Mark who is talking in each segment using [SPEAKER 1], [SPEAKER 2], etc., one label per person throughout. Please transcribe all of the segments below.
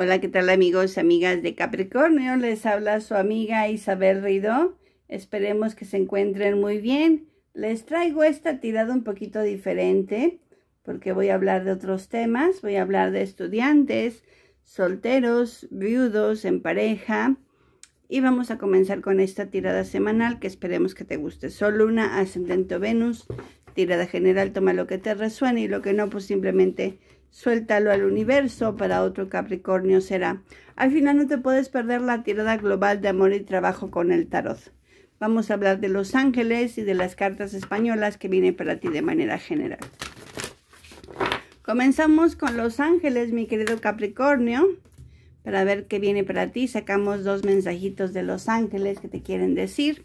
[SPEAKER 1] Hola, ¿qué tal amigos y amigas de Capricornio? Les habla su amiga Isabel Rido. Esperemos que se encuentren muy bien. Les traigo esta tirada un poquito diferente porque voy a hablar de otros temas. Voy a hablar de estudiantes, solteros, viudos, en pareja. Y vamos a comenzar con esta tirada semanal que esperemos que te guste. Sol, Luna, Ascendente Venus, tirada general, toma lo que te resuene y lo que no, pues simplemente Suéltalo al universo, para otro Capricornio será. Al final no te puedes perder la tirada global de amor y trabajo con el tarot. Vamos a hablar de los ángeles y de las cartas españolas que vienen para ti de manera general. Comenzamos con los ángeles, mi querido Capricornio, para ver qué viene para ti. Sacamos dos mensajitos de los ángeles que te quieren decir.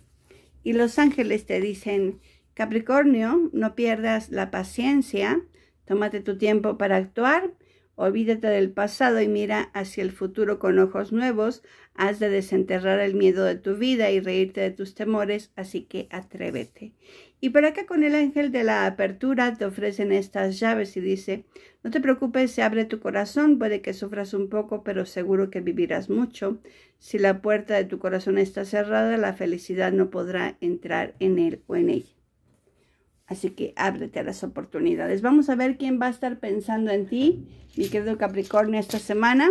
[SPEAKER 1] Y los ángeles te dicen, Capricornio, no pierdas la paciencia, Tómate tu tiempo para actuar, olvídate del pasado y mira hacia el futuro con ojos nuevos. Has de desenterrar el miedo de tu vida y reírte de tus temores, así que atrévete. Y por acá con el ángel de la apertura te ofrecen estas llaves y dice, no te preocupes, se abre tu corazón, puede que sufras un poco, pero seguro que vivirás mucho. Si la puerta de tu corazón está cerrada, la felicidad no podrá entrar en él o en ella. Así que ábrete a las oportunidades. Vamos a ver quién va a estar pensando en ti, mi querido Capricornio, esta semana.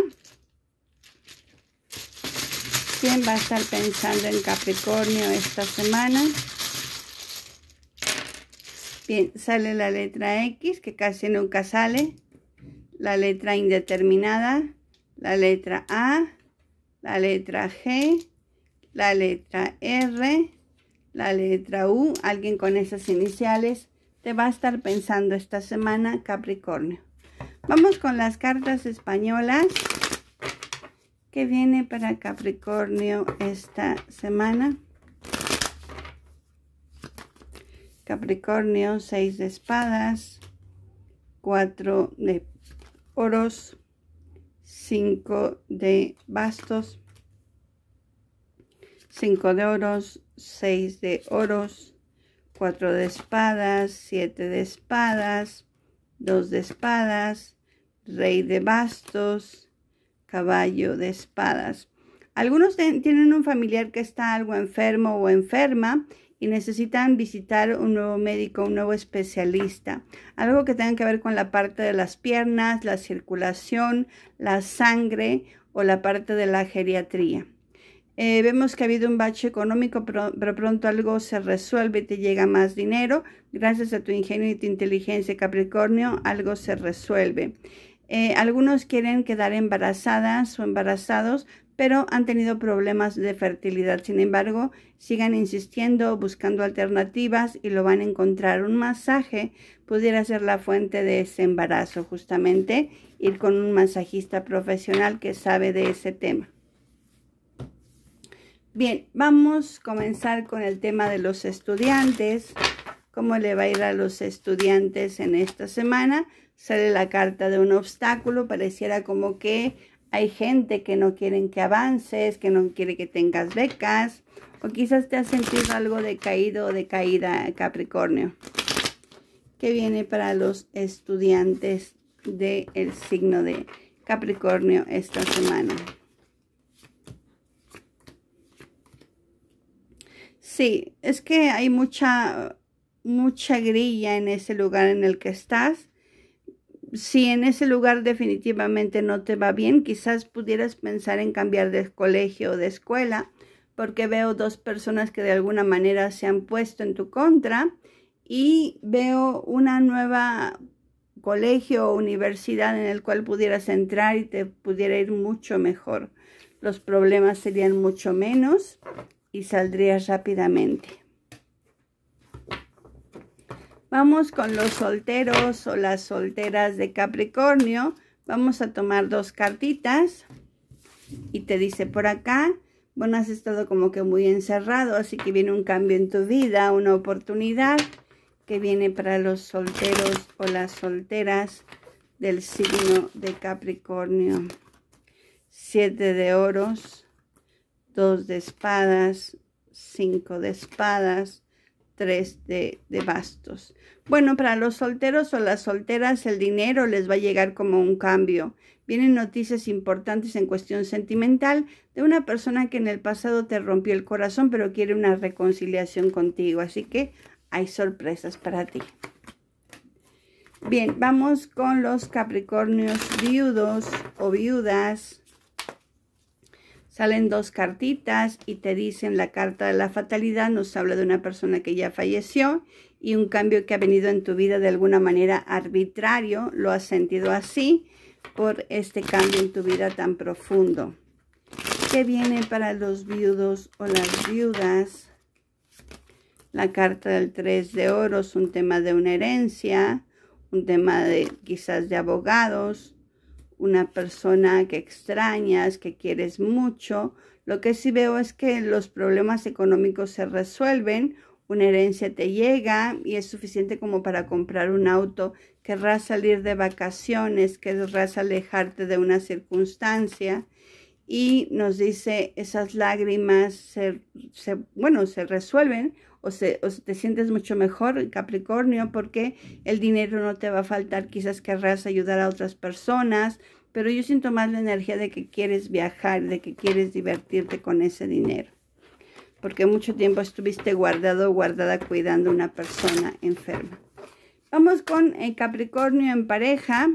[SPEAKER 1] ¿Quién va a estar pensando en Capricornio esta semana? Bien, sale la letra X, que casi nunca sale. La letra indeterminada. La letra A. La letra G. La letra R la letra U, alguien con esas iniciales, te va a estar pensando esta semana, Capricornio. Vamos con las cartas españolas que viene para Capricornio esta semana. Capricornio, seis de espadas, cuatro de oros, cinco de bastos, 5 de oros, 6 de oros, 4 de espadas, 7 de espadas, 2 de espadas, rey de bastos, caballo de espadas. Algunos tienen un familiar que está algo enfermo o enferma y necesitan visitar un nuevo médico, un nuevo especialista. Algo que tenga que ver con la parte de las piernas, la circulación, la sangre o la parte de la geriatría. Eh, vemos que ha habido un bache económico, pero, pronto algo se resuelve y te llega más dinero. Gracias a tu ingenio y tu inteligencia, Capricornio, algo se resuelve. Eh, algunos quieren quedar embarazadas o embarazados, pero han tenido problemas de fertilidad. Sin embargo, sigan insistiendo, buscando alternativas y lo van a encontrar. Un masaje pudiera ser la fuente de ese embarazo, justamente ir con un masajista profesional que sabe de ese tema. Bien, vamos a comenzar con el tema de los estudiantes. ¿Cómo le va a ir a los estudiantes en esta semana? Sale la carta de un obstáculo. Pareciera como que hay gente que no quieren que avances, que no quiere que tengas becas. O quizás te has sentido algo de caído o caída, Capricornio. ¿Qué viene para los estudiantes del signo de Capricornio esta semana? Sí, es que hay mucha, mucha grilla en ese lugar en el que estás. Si en ese lugar definitivamente no te va bien, quizás pudieras pensar en cambiar de colegio o de escuela, porque veo dos personas que de alguna manera se han puesto en tu contra y veo una nueva colegio o universidad en el cual pudieras entrar y te pudiera ir mucho mejor. Los problemas serían mucho menos y saldrías rápidamente. Vamos con los solteros o las solteras de Capricornio. Vamos a tomar dos cartitas y te dice por acá, bueno, has estado como que muy encerrado, así que viene un cambio en tu vida, una oportunidad que viene para los solteros o las solteras del signo de Capricornio. Siete de oros dos de espadas, cinco de espadas, tres de, de, bastos. Bueno, para los solteros o las solteras el dinero les va a llegar como un cambio. Vienen noticias importantes en cuestión sentimental de una persona que en el pasado te rompió el corazón pero quiere una reconciliación contigo. Así que hay sorpresas para ti. Bien, vamos con los Capricornios viudos o viudas salen dos cartitas y te dicen la carta de la fatalidad nos habla de una persona que ya falleció y un cambio que ha venido en tu vida de alguna manera arbitrario, lo has sentido así por este cambio en tu vida tan profundo. ¿Qué viene para los viudos o las viudas? La carta del 3 de es un tema de una herencia, un tema de quizás de abogados, una persona que extrañas, que quieres mucho. Lo que sí veo es que los problemas económicos se resuelven, una herencia te llega y es suficiente como para comprar un auto. Querrás salir de vacaciones, querrás alejarte de una circunstancia y nos dice esas lágrimas se, bueno, se resuelven o, se, te sientes mucho mejor, Capricornio, porque el dinero no te va a faltar, quizás querrás ayudar a otras personas, pero yo siento más la energía de que quieres viajar, de que quieres divertirte con ese dinero, porque mucho tiempo estuviste guardado o guardada cuidando a una persona enferma. Vamos con el eh, Capricornio en pareja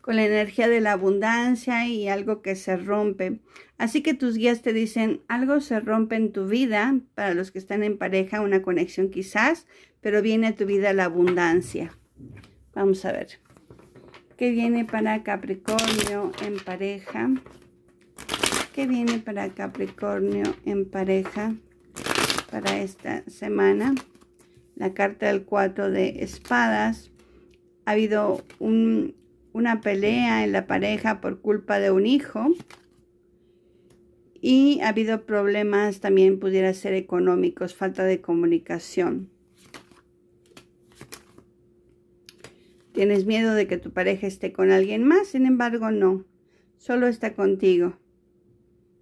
[SPEAKER 1] con la energía de la abundancia y algo que se rompe. Así que tus guías te dicen algo se rompe en tu vida, para los que están en pareja, una conexión quizás, pero viene a tu vida la abundancia. Vamos a ver. ¿Qué viene para Capricornio en pareja? ¿Qué viene para Capricornio en pareja para esta semana? La carta del 4 de espadas. Ha habido un una pelea en la pareja por culpa de un hijo. Y ha habido problemas también pudiera ser económicos, falta de comunicación. Tienes miedo de que tu pareja esté con alguien más, sin embargo no, solo está contigo.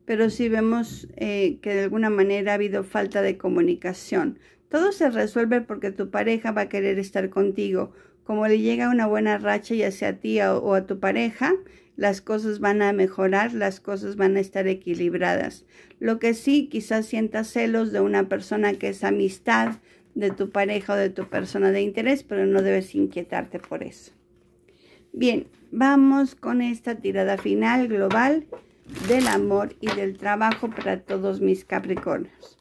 [SPEAKER 1] Pero si vemos eh, que de alguna manera ha habido falta de comunicación, todo se resuelve porque tu pareja va a querer estar contigo como le llega una buena racha ya sea a ti o a tu pareja, las cosas van a mejorar, las cosas van a estar equilibradas. Lo que sí, quizás sientas celos de una persona que es amistad de tu pareja o de tu persona de interés, pero no debes inquietarte por eso. Bien, vamos con esta tirada final global del amor y del trabajo para todos mis Capricornios.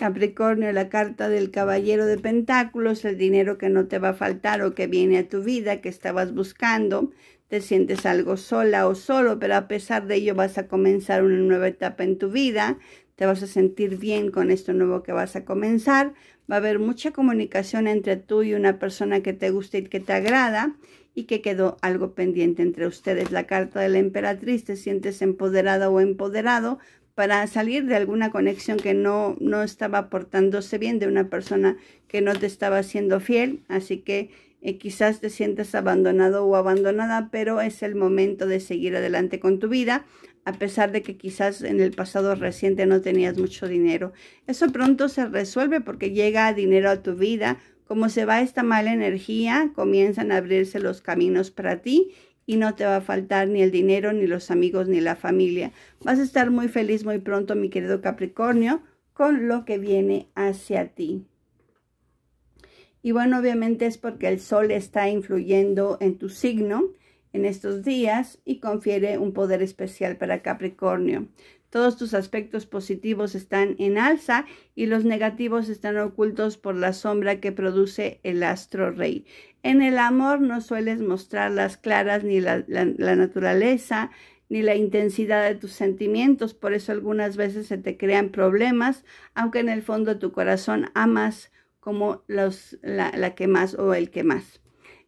[SPEAKER 1] Capricornio, la carta del caballero de pentáculos, el dinero que no te va a faltar o que viene a tu vida, que estabas buscando, te sientes algo sola o solo, pero a pesar de ello vas a comenzar una nueva etapa en tu vida, te vas a sentir bien con esto nuevo que vas a comenzar, va a haber mucha comunicación entre tú y una persona que te gusta y que te agrada y que quedó algo pendiente entre ustedes. La carta de la emperatriz, te sientes empoderada o empoderado para salir de alguna conexión que no, no estaba portándose bien, de una persona que no te estaba siendo fiel. Así que eh, quizás te sientas abandonado o abandonada, pero es el momento de seguir adelante con tu vida, a pesar de que quizás en el pasado reciente no tenías mucho dinero. Eso pronto se resuelve porque llega dinero a tu vida. Como se va esta mala energía, comienzan a abrirse los caminos para ti y no te va a faltar ni el dinero, ni los amigos, ni la familia. Vas a estar muy feliz muy pronto, mi querido Capricornio, con lo que viene hacia ti. Y bueno, obviamente es porque el sol está influyendo en tu signo en estos días y confiere un poder especial para Capricornio. Todos tus aspectos positivos están en alza y los negativos están ocultos por la sombra que produce el astro rey. En el amor no sueles mostrar las claras ni la, naturaleza ni la intensidad de tus sentimientos, por eso algunas veces se te crean problemas, aunque en el fondo tu corazón amas como la, que más o el que más.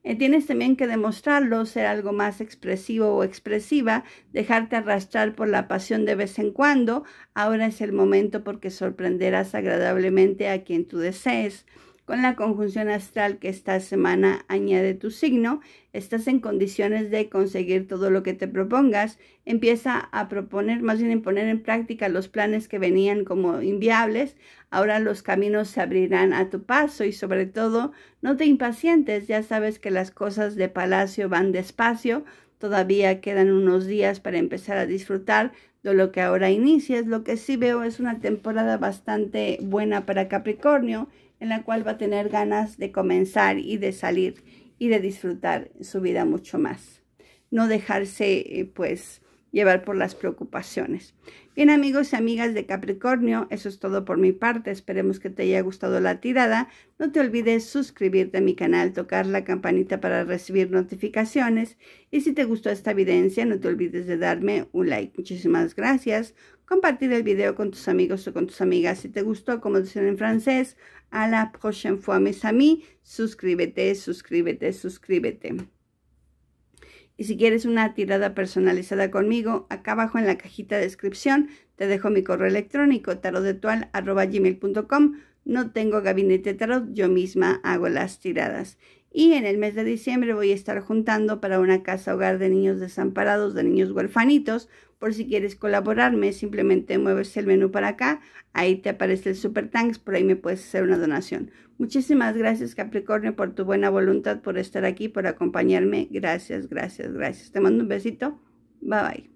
[SPEAKER 1] Eh, tienes también que demostrarlo, ser algo más expresivo o expresiva, dejarte arrastrar por la pasión de vez en cuando. Ahora es el momento porque sorprenderás agradablemente a quien tú desees con la conjunción astral que esta semana añade tu signo, estás en condiciones de conseguir todo lo que te propongas. Empieza a proponer, más bien poner en práctica los planes que venían como inviables. Ahora los caminos se abrirán a tu paso y sobre todo no te impacientes, ya sabes que las cosas de palacio van despacio. Todavía quedan unos días para empezar a disfrutar de lo que ahora inicias. Lo que sí veo es una temporada bastante buena para Capricornio en la cual va a tener ganas de comenzar y de salir y de disfrutar su vida mucho más. No dejarse, eh, pues, llevar por las preocupaciones. Bien amigos y amigas de Capricornio, eso es todo por mi parte. Esperemos que te haya gustado la tirada. No te olvides suscribirte a mi canal, tocar la campanita para recibir notificaciones y si te gustó esta evidencia, no te olvides de darme un like. Muchísimas gracias compartir el video con tus amigos o con tus amigas. Si te gustó, como dicen en francés, a la prochaine fois, mes amis, suscríbete, suscríbete, suscríbete. Y si quieres una tirada personalizada conmigo, acá abajo en la cajita de descripción te dejo mi correo electrónico gmail.com No tengo gabinete tarot, yo misma hago las tiradas. Y en el mes de diciembre voy a estar juntando para una casa hogar de niños desamparados, de niños huerfanitos. Por si quieres colaborarme, simplemente mueves el menú para acá. Ahí te aparece el Super por ahí me puedes hacer una donación. Muchísimas gracias Capricornio por tu buena voluntad, por estar aquí, por acompañarme. Gracias, gracias, gracias. Te mando un besito. Bye bye.